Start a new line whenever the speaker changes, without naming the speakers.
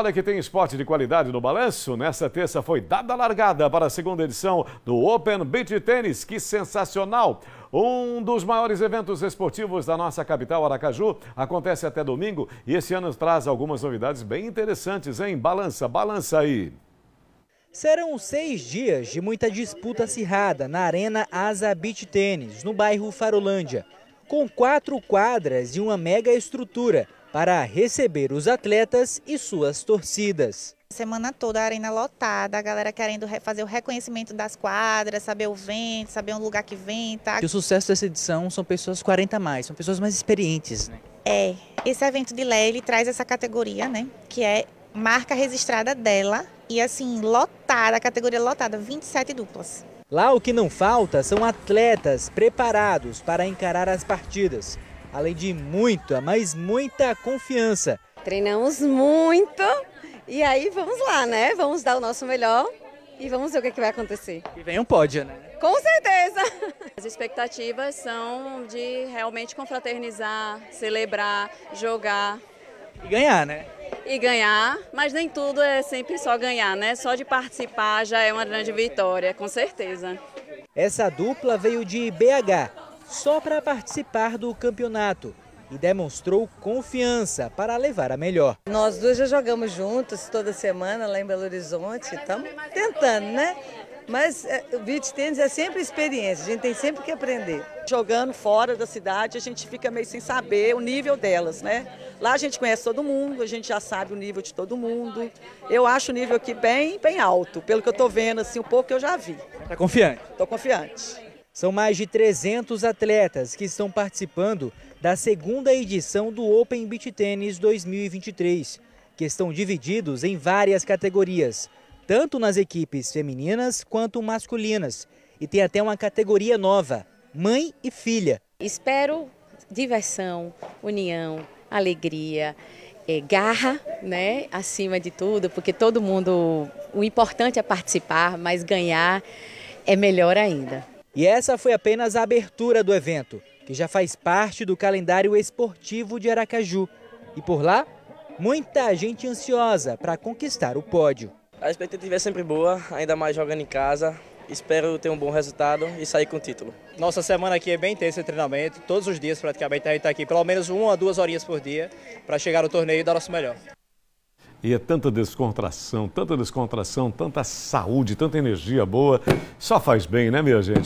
Olha que tem esporte de qualidade no balanço. Nessa terça foi dada a largada para a segunda edição do Open Beach Tennis. Que sensacional! Um dos maiores eventos esportivos da nossa capital, Aracaju, acontece até domingo e esse ano traz algumas novidades bem interessantes, hein? Balança, balança aí! Serão seis dias de muita disputa acirrada na Arena Asa Beach Tennis, no bairro Farolândia. Com quatro quadras e uma mega estrutura, para receber os atletas e suas torcidas. Semana toda a arena lotada, a galera querendo fazer o reconhecimento das quadras, saber o vento, saber um lugar que venta. E o sucesso dessa edição são pessoas 40 mais, são pessoas mais experientes, né? É, esse evento de Lé, ele traz essa categoria, né, que é marca registrada dela e assim, lotada, categoria lotada, 27 duplas. Lá o que não falta são atletas preparados para encarar as partidas além de muita, mas muita confiança. Treinamos muito e aí vamos lá, né? Vamos dar o nosso melhor e vamos ver o que, é que vai acontecer. E vem um pódio, né? Com certeza! As expectativas são de realmente confraternizar, celebrar, jogar. E ganhar, né? E ganhar, mas nem tudo é sempre só ganhar, né? Só de participar já é uma grande vitória, com certeza. Essa dupla veio de BH, só para participar do campeonato e demonstrou confiança para levar a melhor. Nós duas já jogamos juntos toda semana lá em Belo Horizonte, estamos tentando, né? Mas é, o beach tênis é sempre experiência, a gente tem sempre que aprender. Jogando fora da cidade, a gente fica meio sem saber o nível delas, né? Lá a gente conhece todo mundo, a gente já sabe o nível de todo mundo. Eu acho o nível aqui bem, bem alto, pelo que eu estou vendo, assim, um pouco que eu já vi. Está confiante? Estou confiante. São mais de 300 atletas que estão participando da segunda edição do Open Beach Tennis 2023, que estão divididos em várias categorias, tanto nas equipes femininas quanto masculinas. E tem até uma categoria nova, mãe e filha. Espero diversão, união, alegria, é, garra, né? Acima de tudo, porque todo mundo. O importante é participar, mas ganhar é melhor ainda. E essa foi apenas a abertura do evento, que já faz parte do calendário esportivo de Aracaju. E por lá, muita gente ansiosa para conquistar o pódio. A expectativa é sempre boa, ainda mais jogando em casa. Espero ter um bom resultado e sair com o título. Nossa semana aqui é bem intensa de treinamento, todos os dias praticamente a gente está aqui, pelo menos uma ou duas horinhas por dia, para chegar ao torneio e dar nosso melhor. E é tanta descontração, tanta descontração, tanta saúde, tanta energia boa. Só faz bem, né, minha gente?